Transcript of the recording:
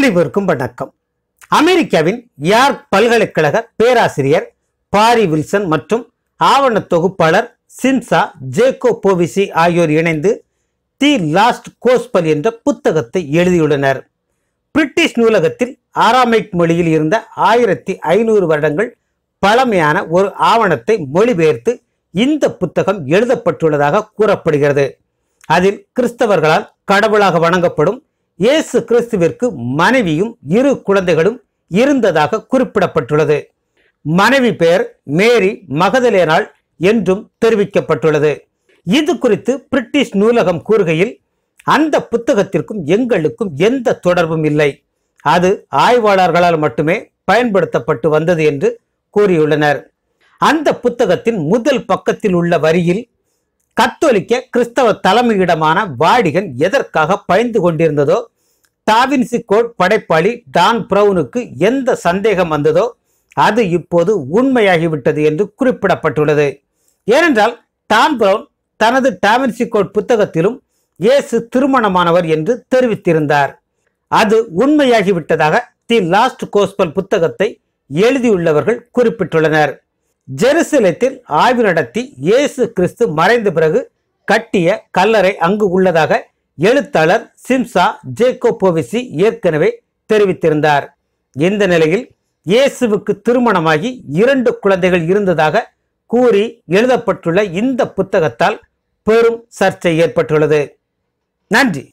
அனைவருக்கும் வணக்கம் அமெரிக்காவின் யார்க் பல்கலைக்கழக பேராசிரியர் பாரி வில்சன் மற்றும் ஆவண தொகுப்பாளர் சின்சா ஜேகோ போவிசி ஆகியோர் இணைந்து தி லாஸ்ட் கோஸ்பல் என்ற புத்தகத்தை எழுதியுள்ளனர் பிரிட்டிஷ் நூலகத்தில் ஆராமைக் மொழியில் இருந்த ஆயிரத்தி ஐநூறு வருடங்கள் பழமையான ஒரு ஆவணத்தை மொழிபெயர்த்து இந்த புத்தகம் எழுதப்பட்டுள்ளதாக கூறப்படுகிறது அதில் கிறிஸ்தவர்களால் கடவுளாக வணங்கப்படும் இயேசு கிறிஸ்துவிற்கு மனைவியும் இரு குழந்தைகளும் இருந்ததாக குறிப்பிடப்பட்டுள்ளது மனைவி பெயர் மேரி மகதலேனாள் என்றும் தெரிவிக்கப்பட்டுள்ளது இது குறித்து பிரிட்டிஷ் நூலகம் கூறுகையில் அந்த புத்தகத்திற்கும் எங்களுக்கும் எந்த தொடர்பும் இல்லை அது ஆய்வாளர்களால் மட்டுமே பயன்படுத்தப்பட்டு வந்தது என்று கூறியுள்ளனர் அந்த புத்தகத்தின் முதல் பக்கத்தில் உள்ள வரியில் கத்தோலிக்க கிறிஸ்தவ தலைமையிடமான வாடிகன் எதற்காக பயந்து கொண்டிருந்ததோ டாவின்சி கோட் படைப்பாளி டான் பிரவுனுக்கு எந்த சந்தேகம் வந்ததோ அது இப்போது உண்மையாகிவிட்டது என்று குறிப்பிடப்பட்டுள்ளது ஏனென்றால் டான் பிரவுன் தனது டாவின்சி கோட் புத்தகத்திலும் இயேசு திருமணமானவர் என்று தெரிவித்திருந்தார் அது உண்மையாகிவிட்டதாக தி லாஸ்ட் கோஸ்பல் புத்தகத்தை எழுதியுள்ளவர்கள் குறிப்பிட்டுள்ளனர் ஜெருசலத்தில் ஆய்வு நடத்தி இயேசு கிறிஸ்து மறைந்த பிறகு கட்டிய கல்லறை அங்கு உள்ளதாக எழுத்தாளர் சிம்சா ஜேகோபோவிசி ஏற்கனவே தெரிவித்திருந்தார் இந்த நிலையில் இயேசுவுக்கு திருமணமாகி இரண்டு குழந்தைகள் இருந்ததாக கூறி எழுதப்பட்டுள்ள இந்த புத்தகத்தால் பெரும் சர்ச்சை ஏற்பட்டுள்ளது நன்றி